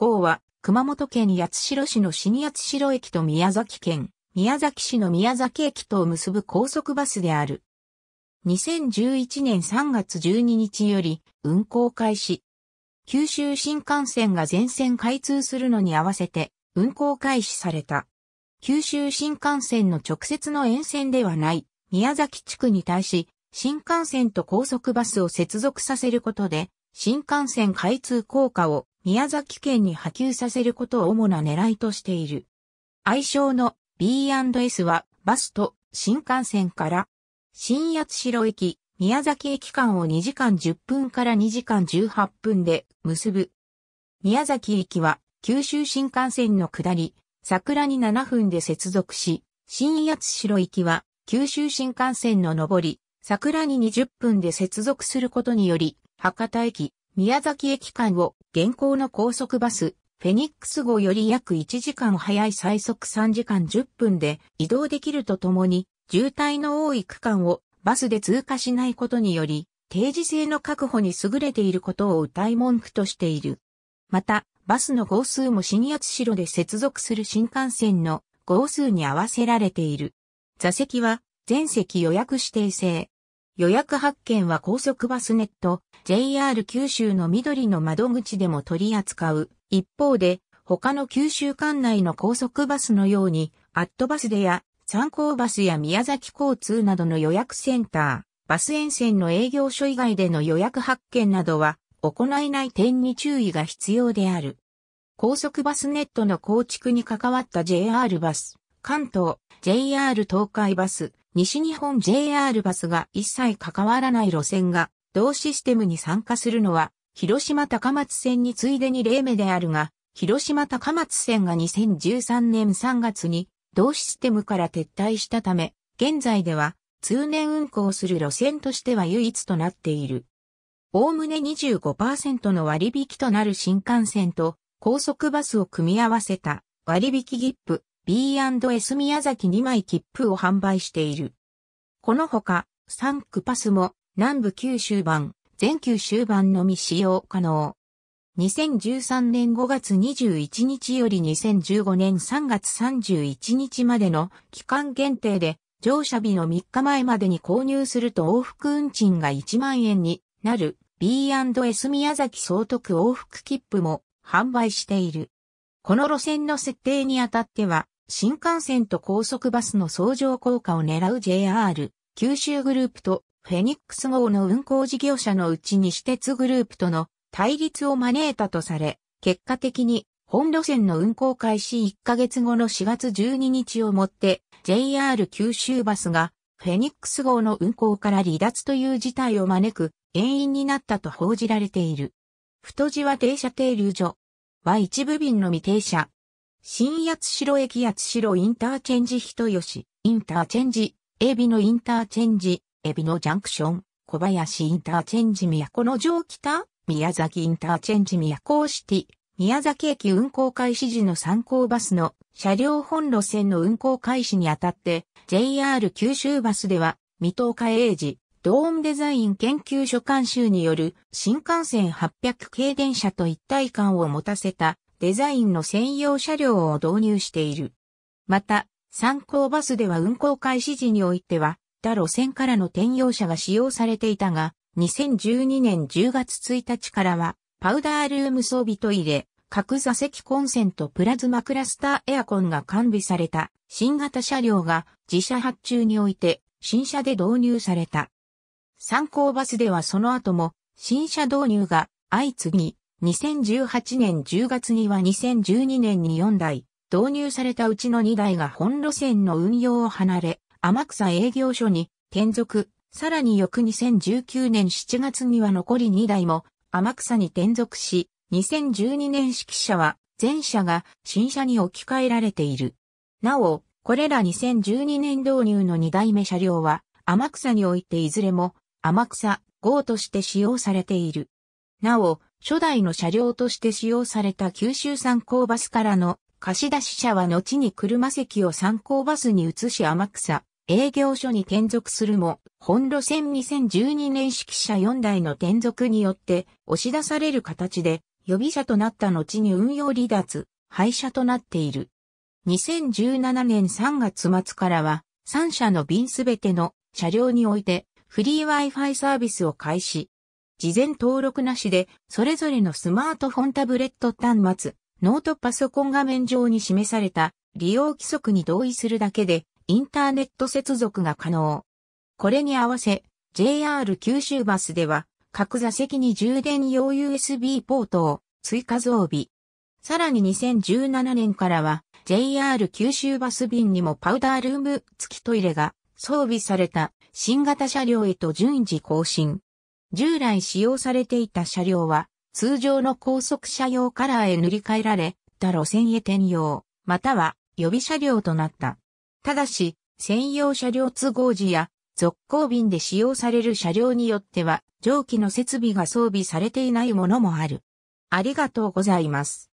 号は、熊本県八代市の新八代駅と宮崎県、宮崎市の宮崎駅とを結ぶ高速バスである。2011年3月12日より運行開始。九州新幹線が全線開通するのに合わせて運行開始された。九州新幹線の直接の沿線ではない宮崎地区に対し新幹線と高速バスを接続させることで新幹線開通効果を宮崎県に波及させることを主な狙いとしている。愛称の B&S はバスと新幹線から、新八代駅、宮崎駅間を2時間10分から2時間18分で結ぶ。宮崎駅は九州新幹線の下り、桜に7分で接続し、新八代駅は九州新幹線の上り、桜に20分で接続することにより、博多駅、宮崎駅間を現行の高速バス、フェニックス号より約1時間早い最速3時間10分で移動できるとともに、渋滞の多い区間をバスで通過しないことにより、定時制の確保に優れていることを謳い文句としている。また、バスの号数も新八代で接続する新幹線の号数に合わせられている。座席は全席予約指定制。予約発券は高速バスネット、JR 九州の緑の窓口でも取り扱う。一方で、他の九州管内の高速バスのように、アットバスでや、参考バスや宮崎交通などの予約センター、バス沿線の営業所以外での予約発券などは、行えない点に注意が必要である。高速バスネットの構築に関わった JR バス、関東、JR 東海バス、西日本 JR バスが一切関わらない路線が同システムに参加するのは、広島高松線に次いでに例目であるが、広島高松線が2013年3月に同システムから撤退したため、現在では通年運行する路線としては唯一となっている。おおむね25%の割引となる新幹線と高速バスを組み合わせた割引切符 B&S 宮崎2枚切符を販売している。このほか、サンクパスも南部九州版、全九州版のみ使用可能。2013年5月21日より2015年3月31日までの期間限定で乗車日の3日前までに購入すると往復運賃が1万円になる B&S 宮崎総督往復切符も販売している。この路線の設定にあたっては新幹線と高速バスの相乗効果を狙う JR、九州グループとフェニックス号の運行事業者のうちに私鉄グループとの対立を招いたとされ、結果的に本路線の運行開始1ヶ月後の4月12日をもって JR 九州バスがフェニックス号の運行から離脱という事態を招く原因になったと報じられている。太字は停車停留所は一部便の未停車、新八代駅八代インターチェンジ人吉、インターチェンジ、エビのインターチェンジ、エビのジャンクション、小林インターチェンジ宮古の城北、宮崎インターチェンジ宮古シティ、宮崎駅運行開始時の参考バスの車両本路線の運行開始にあたって、JR 九州バスでは、水戸岡英治、ドームデザイン研究所監修による新幹線800系電車と一体感を持たせたデザインの専用車両を導入している。また、参考バスでは運行開始時においては、他路線からの転用車が使用されていたが、2012年10月1日からは、パウダールーム装備トイレ、各座席コンセントプラズマクラスターエアコンが完備された新型車両が自社発注において新車で導入された。参考バスではその後も新車導入が相次ぎ2018年10月には2012年に4台、導入されたうちの2台が本路線の運用を離れ、天草営業所に転属、さらに翌2019年7月には残り2台も天草に転属し、2012年式車は全車が新車に置き換えられている。なお、これら2012年導入の2台目車両は天草においていずれも天草号として使用されている。なお、初代の車両として使用された九州参考バスからの貸出車は後に車席を参考バスに移し天草営業所に転属するも、本路線2012年式車4台の転属によって押し出される形で予備車となった後に運用離脱、廃車となっている。2017年3月末からは3社の便すべての車両においてフリー Wi-Fi サービスを開始。事前登録なしで、それぞれのスマートフォンタブレット端末、ノートパソコン画面上に示された利用規則に同意するだけで、インターネット接続が可能。これに合わせ、JR 九州バスでは、各座席に充電用 USB ポートを追加増備。さらに2017年からは、JR 九州バス便にもパウダールーム付きトイレが装備された新型車両へと順次更新。従来使用されていた車両は、通常の高速車用カラーへ塗り替えられた路線へ転用、または予備車両となった。ただし、専用車両都合時や続行便で使用される車両によっては、蒸気の設備が装備されていないものもある。ありがとうございます。